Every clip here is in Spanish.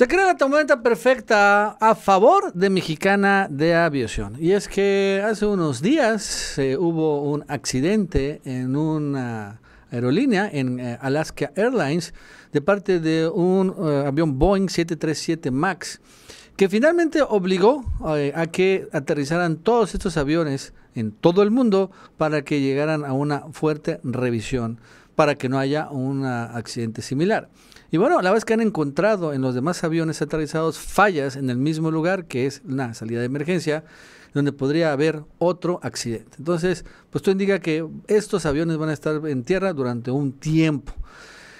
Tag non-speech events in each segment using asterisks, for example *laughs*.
Se crea la tormenta perfecta a favor de Mexicana de Aviación. Y es que hace unos días eh, hubo un accidente en una aerolínea, en eh, Alaska Airlines, de parte de un eh, avión Boeing 737 MAX, que finalmente obligó a que aterrizaran todos estos aviones en todo el mundo para que llegaran a una fuerte revisión, para que no haya un ah, accidente similar. Y bueno, la vez que han encontrado en los demás aviones aterrizados fallas en el mismo lugar, que es la salida de emergencia, donde podría haber otro accidente. Entonces, pues tú indica que estos aviones van a estar en tierra durante un tiempo.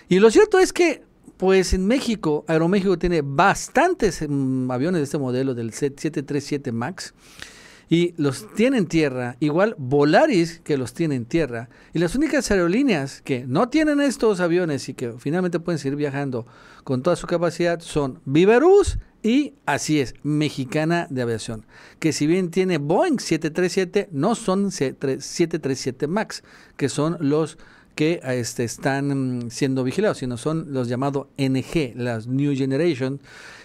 Y lo cierto es que, pues en México, Aeroméxico tiene bastantes mm, aviones de este modelo, del 737 MAX y los tiene en tierra, igual Volaris que los tiene en tierra. Y las únicas aerolíneas que no tienen estos aviones y que finalmente pueden seguir viajando con toda su capacidad son Viverus y así es, Mexicana de Aviación, que si bien tiene Boeing 737, no son 737 MAX, que son los que este, están mm, siendo vigilados, sino son los llamados NG, las New Generation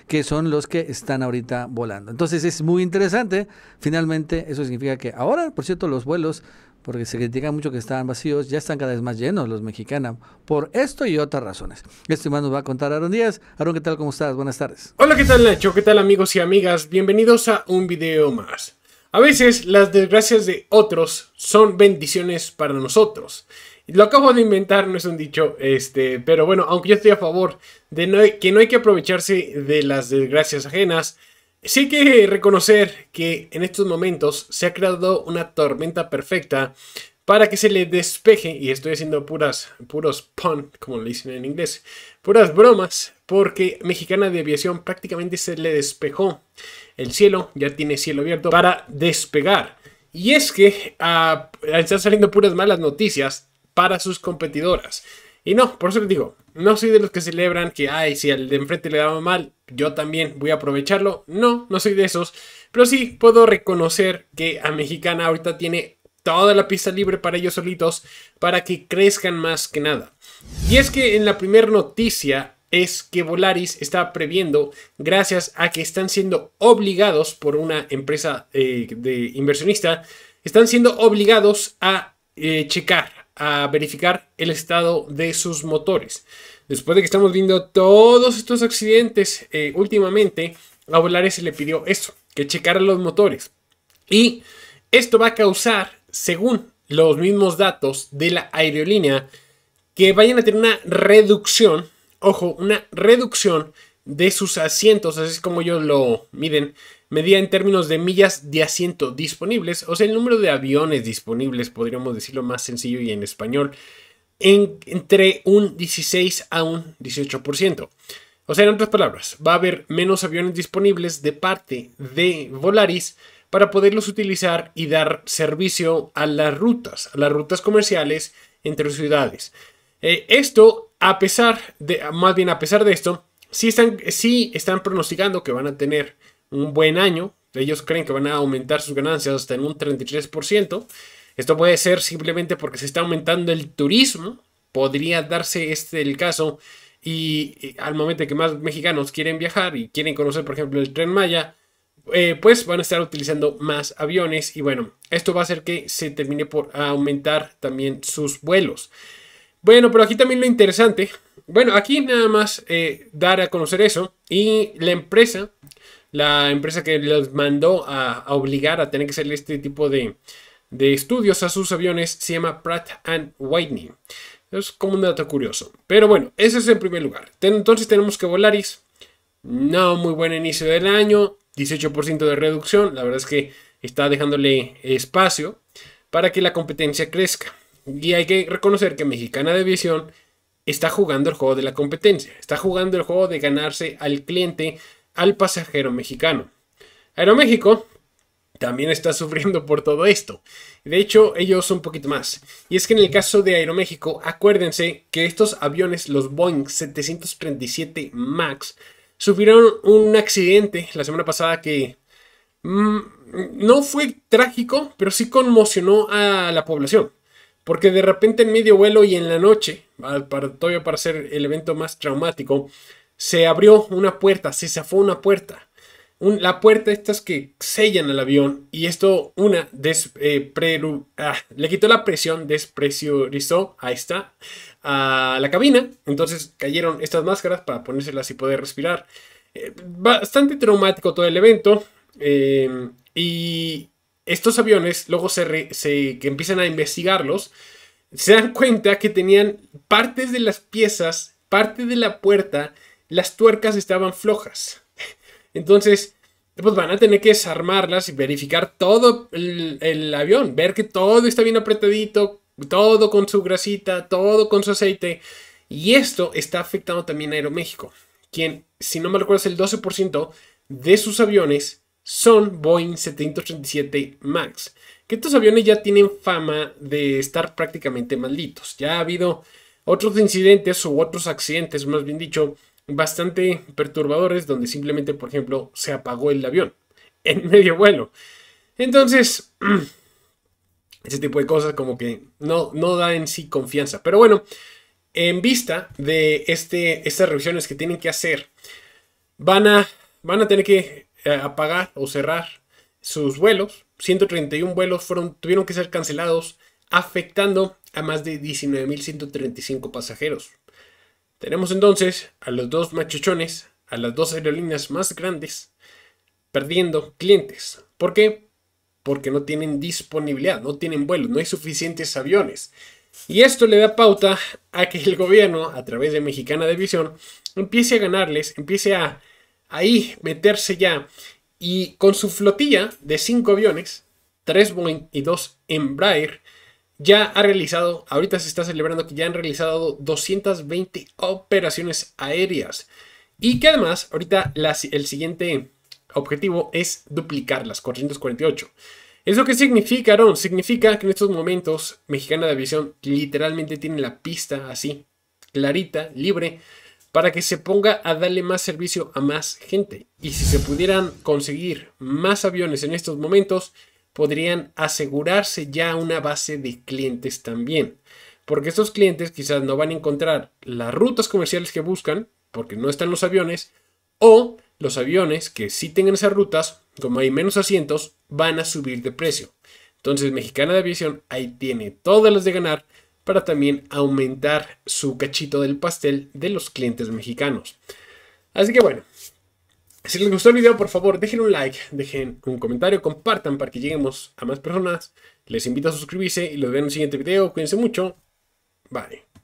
que son los que están ahorita volando. Entonces es muy interesante. Finalmente, eso significa que ahora, por cierto, los vuelos, porque se critica mucho que estaban vacíos, ya están cada vez más llenos los mexicanos, por esto y otras razones. este más nos va a contar Aaron Díaz. Aaron, ¿qué tal? ¿Cómo estás? Buenas tardes. Hola, ¿qué tal Nacho? ¿Qué tal amigos y amigas? Bienvenidos a un video más. A veces las desgracias de otros son bendiciones para nosotros. Lo acabo de inventar, no es un dicho, este, pero bueno, aunque yo estoy a favor de que no hay que aprovecharse de las desgracias ajenas, sí hay que reconocer que en estos momentos se ha creado una tormenta perfecta para que se le despeje, y estoy haciendo puras, puros pun, como le dicen en inglés, puras bromas, porque Mexicana de Aviación prácticamente se le despejó el cielo, ya tiene cielo abierto para despegar. Y es que ah, están saliendo puras malas noticias para sus competidoras. Y no, por eso les digo, no soy de los que celebran que, ay, si al de enfrente le daba mal, yo también voy a aprovecharlo. No, no soy de esos. Pero sí puedo reconocer que a Mexicana ahorita tiene toda la pista libre para ellos solitos, para que crezcan más que nada. Y es que en la primera noticia es que Volaris está previendo, gracias a que están siendo obligados por una empresa eh, de inversionista, están siendo obligados a eh, checar, a verificar el estado de sus motores. Después de que estamos viendo todos estos accidentes eh, últimamente, a Volare se le pidió eso, que checaran los motores. Y esto va a causar, según los mismos datos de la aerolínea, que vayan a tener una reducción, ojo, una reducción de sus asientos, así es como ellos lo miden, medía en términos de millas de asiento disponibles, o sea, el número de aviones disponibles, podríamos decirlo más sencillo y en español, entre un 16 a un 18%. O sea, en otras palabras, va a haber menos aviones disponibles de parte de Volaris para poderlos utilizar y dar servicio a las rutas, a las rutas comerciales entre ciudades. Eh, esto, a pesar de, más bien a pesar de esto, sí están, están pronosticando que van a tener un buen año. Ellos creen que van a aumentar sus ganancias hasta en un 33%. Esto puede ser simplemente porque se está aumentando el turismo. Podría darse este el caso. Y, al momento que más mexicanos quieren viajar y quieren conocer, por ejemplo, el tren Maya, eh, pues van a estar utilizando más aviones. Y bueno, esto va a hacer que se termine por aumentar también sus vuelos. Bueno, pero aquí también lo interesante bueno, aquí nada más eh, dar a conocer eso y la empresa, la empresa que los mandó a, obligar a tener que hacer este tipo de, estudios a sus aviones se llama Pratt and Whitney. Es como un dato curioso. Pero bueno, eso es en primer lugar. Entonces tenemos que Volaris, no muy buen inicio del año, 18% de reducción. La verdad es que está dejándole espacio para que la competencia crezca. Y hay que reconocer que Mexicana de Visión está jugando el juego de la competencia, está jugando el juego de ganarse al cliente, al pasajero mexicano. Aeroméxico también está sufriendo por todo esto. De hecho, ellos un poquito más. Y es que en el caso de Aeroméxico, acuérdense que estos aviones, los Boeing 737 MAX, sufrieron un accidente la semana pasada que mm, no fue trágico, pero sí conmocionó a la población. Porque de repente en medio vuelo y en la noche todavía para ser el evento más traumático, se abrió una puerta, se zafó una puerta. la puerta estas que sellan al avión y esto una eh, ah, le quitó la presión, despresurizó, ahí está, a la cabina. Entonces cayeron estas máscaras para ponérselas y poder respirar. Eh, bastante traumático todo el evento. Eh, y estos aviones luego se, se empiezan a investigarlos se dan cuenta que tenían partes de las piezas, parte de la puerta, las tuercas estaban flojas. *laughs* Entonces, pues van a tener que desarmarlas y verificar todo el, avión, ver que todo está bien apretadito, todo con su grasita, todo con su aceite. Y esto está afectando también a Aeroméxico, quien, si no me recuerdo, es el 12% de sus aviones son Boeing 737 MAX que estos aviones ya tienen fama de estar prácticamente malditos. Ya ha habido otros incidentes o otros accidentes, más bien dicho, bastante perturbadores, donde simplemente, por ejemplo, se apagó el avión *laughs* en medio vuelo. Entonces, *clears throat* ese tipo de cosas como que no, no da en sí confianza. Pero bueno, en vista de este, estas revisiones que tienen que hacer, van a, van a tener que eh, apagar o cerrar sus vuelos, 131 vuelos tuvieron que ser cancelados, afectando a más de 19.135 pasajeros. Tenemos entonces a los dos machuchones, a las dos aerolíneas más grandes, perdiendo clientes. ¿Por qué? Porque no tienen disponibilidad, no tienen vuelos, no hay suficientes aviones. Y esto le da pauta a que el gobierno, a través de Mexicana de Visión, empiece a ganarles, empiece a ahí meterse ya y con su flotilla de 5 aviones, 3 Boeing y 2 Embraer, ya ha realizado, ahorita se está celebrando que ya han realizado 220 operaciones aéreas. Y que además, ahorita el siguiente objetivo es duplicar las 448. ¿Eso qué significa, Aaron? Significa que en estos momentos Mexicana de Aviación literalmente tiene la pista así, clarita, libre, para que se ponga a darle más servicio a más gente. Y si se pudieran conseguir más aviones en estos momentos, podrían asegurarse ya una base de clientes también. Porque estos clientes quizás no van a encontrar las rutas comerciales que buscan, porque no están los aviones, o los aviones que sí tengan esas rutas, como hay menos asientos, van a subir de precio. Entonces Mexicana de Aviación ahí tiene todas las de ganar para también aumentar su cachito del pastel de los clientes mexicanos. Así que bueno, si les gustó el video, por favor, dejen un like, dejen un comentario, compartan para que lleguemos a más personas. Les invito a suscribirse y los veo en el siguiente video. Cuídense mucho. Vale.